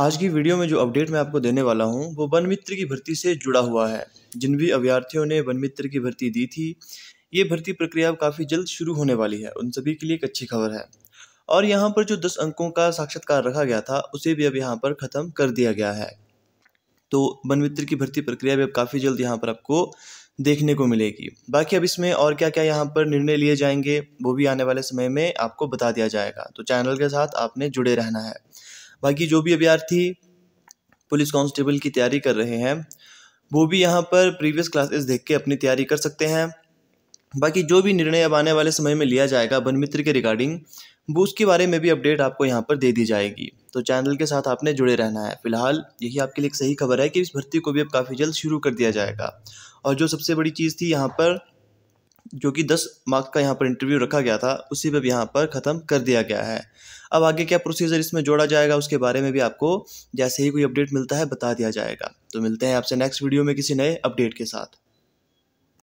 आज की वीडियो में जो अपडेट मैं आपको देने वाला हूं वो वन मित्र की भर्ती से जुड़ा हुआ है जिन भी अभ्यर्थियों ने वन मित्र की भर्ती दी थी ये भर्ती प्रक्रिया काफ़ी जल्द शुरू होने वाली है उन सभी के लिए एक अच्छी खबर है और यहाँ पर जो दस अंकों का साक्षात्कार रखा गया था उसे भी अब यहाँ पर ख़त्म कर दिया गया है तो वन मित्र की भर्ती प्रक्रिया भी अब काफ़ी जल्द यहाँ पर आपको देखने को मिलेगी बाकी अब इसमें और क्या क्या यहाँ पर निर्णय लिए जाएंगे वो भी आने वाले समय में आपको बता दिया जाएगा तो चैनल के साथ आपने जुड़े रहना है बाकी जो भी अभ्यर्थी पुलिस कांस्टेबल की तैयारी कर रहे हैं वो भी यहाँ पर प्रीवियस क्लासेस देख के अपनी तैयारी कर सकते हैं बाकी जो भी निर्णय अब आने वाले समय में लिया जाएगा वन मित्र के रिगार्डिंग वो उसके बारे में भी अपडेट आपको यहाँ पर दे दी जाएगी तो चैनल के साथ आपने जुड़े रहना है फिलहाल यही आपके लिए एक सही खबर है कि इस भर्ती को भी अब काफ़ी जल्द शुरू कर दिया जाएगा और जो सबसे बड़ी चीज़ थी यहाँ पर जो कि 10 मार्क्स का यहाँ पर इंटरव्यू रखा गया था उसी पर भी यहाँ पर ख़त्म कर दिया गया है अब आगे क्या प्रोसीजर इसमें जोड़ा जाएगा उसके बारे में भी आपको जैसे ही कोई अपडेट मिलता है बता दिया जाएगा तो मिलते हैं आपसे नेक्स्ट वीडियो में किसी नए अपडेट के साथ